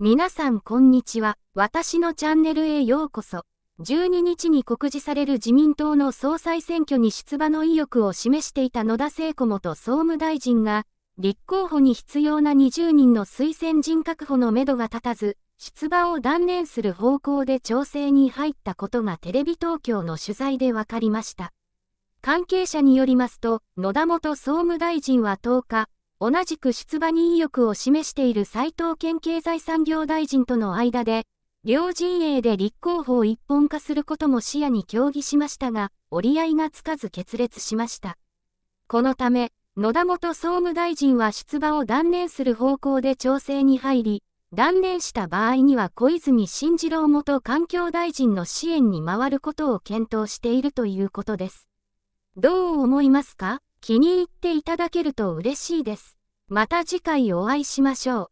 皆さんこんにちは。私のチャンネルへようこそ。12日に告示される自民党の総裁選挙に出馬の意欲を示していた野田聖子元総務大臣が、立候補に必要な20人の推薦人確保のめどが立たず、出馬を断念する方向で調整に入ったことがテレビ東京の取材で分かりました。関係者によりますと、野田元総務大臣は10日、同じく出馬に意欲を示している斉藤健経済産業大臣との間で、両陣営で立候補を一本化することも視野に協議しましたが、折り合いがつかず決裂しました。このため、野田元総務大臣は出馬を断念する方向で調整に入り、断念した場合には小泉進次郎元環境大臣の支援に回ることを検討しているということです。どう思いますか気に入っていただけると嬉しいです。また次回お会いしましょう。